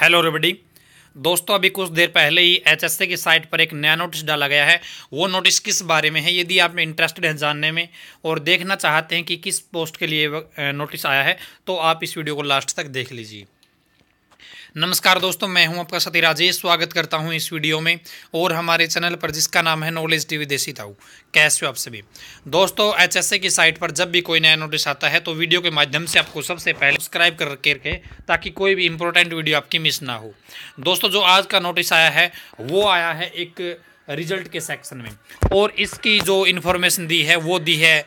hello रेबडी दोस्तों अभी कुछ देर पहले ही एच एस की साइट पर एक नया नोटिस डाला गया है वो नोटिस किस बारे में है यदि आप इंटरेस्टेड हैं जानने में और देखना चाहते हैं कि किस पोस्ट के लिए नोटिस आया है तो आप इस वीडियो को लास्ट तक देख लीजिए नमस्कार दोस्तों मैं हूं आपका सती राजेश स्वागत करता हूं इस वीडियो में और हमारे चैनल पर जिसका नाम है नॉलेज टीवी देसी ताऊ कैसे हो आप सभी दोस्तों एचएसए की साइट पर जब भी कोई नया नोटिस आता है तो वीडियो के माध्यम से आपको सबसे पहले सब्सक्राइब कर करके ताकि कोई भी इंपॉर्टेंट वीडियो आपकी मिस ना हो दोस्तों जो आज का नोटिस आया है वो आया है एक रिजल्ट के सेक्शन में और इसकी जो इन्फॉर्मेशन दी है वो दी है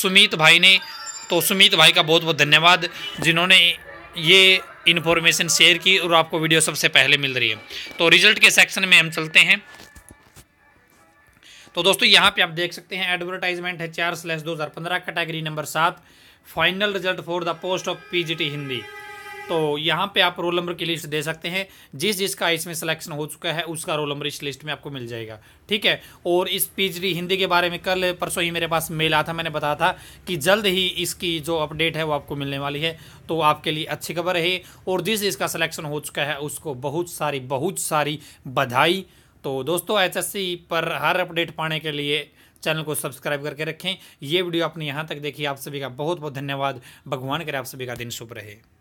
सुमित भाई ने तो सुमित भाई का बहुत बहुत धन्यवाद जिन्होंने ये इन्फॉर्मेशन शेयर की और आपको वीडियो सबसे पहले मिल रही है तो रिजल्ट के सेक्शन में हम चलते हैं तो दोस्तों यहाँ पे आप देख सकते हैं एडवर्टाइजमेंट है चार स्लैश दो हज़ार पंद्रह कैटेगरी नंबर सात final result for the post of PGT Hindi तो यहाँ पे आप रोल नंबर की लिस्ट दे सकते हैं जिस जिसका इसमें सिलेक्शन हो चुका है उसका रोल नंबर इस लिस्ट में आपको मिल जाएगा ठीक है और इस पीजी हिंदी के बारे में कल परसों ही मेरे पास मेल आया था मैंने बताया था कि जल्द ही इसकी जो अपडेट है वो आपको मिलने वाली है तो आपके लिए अच्छी खबर है और जिस जिसका सिलेक्शन हो चुका है उसको बहुत सारी बहुत सारी बधाई तो दोस्तों एच पर हर अपडेट पाने के लिए चैनल को सब्सक्राइब करके रखें ये वीडियो आपने यहाँ तक देखी आप सभी का बहुत बहुत धन्यवाद भगवान करे आप सभी का दिन शुभ रहे